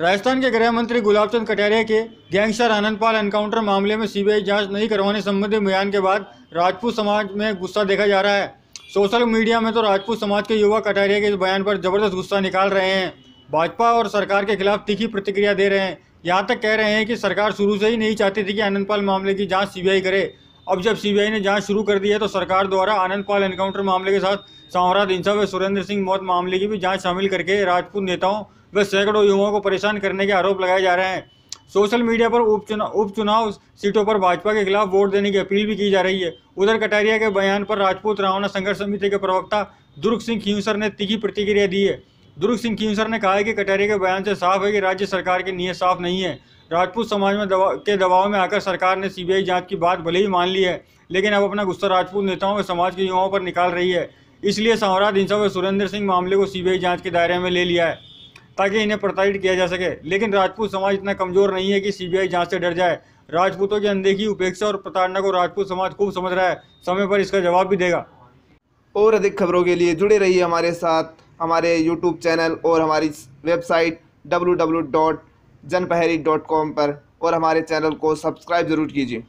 राजस्थान के गृह मंत्री गुलाब चंद कटारिया के गैंगस्टर आनंदपाल एनकाउंटर मामले में सीबीआई जांच नहीं करवाने संबंधी बयान के बाद राजपूत समाज में गुस्सा देखा जा रहा है सोशल मीडिया में तो राजपूत समाज के युवा कटारिया के इस बयान पर जबरदस्त गुस्सा निकाल रहे हैं भाजपा और सरकार के खिलाफ तीखी प्रतिक्रिया दे रहे हैं यहाँ तक कह रहे हैं कि सरकार शुरू से ही नहीं चाहती थी कि आनंदपाल मामले की जाँच सीबीआई करे अब जब सीबीआई ने जाँच शुरू कर दी है तो सरकार द्वारा आनंदपाल एनकाउंटर मामले के साथ सांवरा दिनसा व सुरेंद्र सिंह मौत मामले की भी जाँच शामिल करके राजपूत नेताओं व सैकड़ों युवाओं को परेशान करने के आरोप लगाए जा रहे हैं सोशल मीडिया पर उपचुनाव उपचुनाव सीटों पर भाजपा के खिलाफ वोट देने की अपील भी की जा रही है उधर कटारिया के बयान पर राजपूत रावणा संघर्ष समिति के प्रवक्ता दुर्ग सिंह खींसर ने तीखी प्रतिक्रिया दी है दुर्ग सिंह खींसर ने कहा है कि कटारिया के बयान से साफ है कि राज्य सरकार की नीयत साफ नहीं है राजपूत समाज में दवा, के दबाव में आकर सरकार ने सीबीआई जांच की बात भले ही मान ली है लेकिन अब अपना गुस्सा राजपूत नेताओं व समाज के युवाओं पर निकाल रही है इसलिए संवराध हिंसा व सुरेंद्र सिंह मामले को सीबीआई जांच के दायरे में ले लिया है ताकि इन्हें प्रताड़ित किया जा सके लेकिन राजपूत समाज इतना कमजोर नहीं है कि सीबीआई जांच से डर जाए राजपूतों की अनदेखी उपेक्षा और प्रताड़ना को राजपूत समाज खूब समझ रहा है समय पर इसका जवाब भी देगा और अधिक खबरों के लिए जुड़े रहिए हमारे साथ हमारे यूट्यूब चैनल और हमारी वेबसाइट डब्ल्यू पर और हमारे चैनल को सब्सक्राइब ज़रूर कीजिए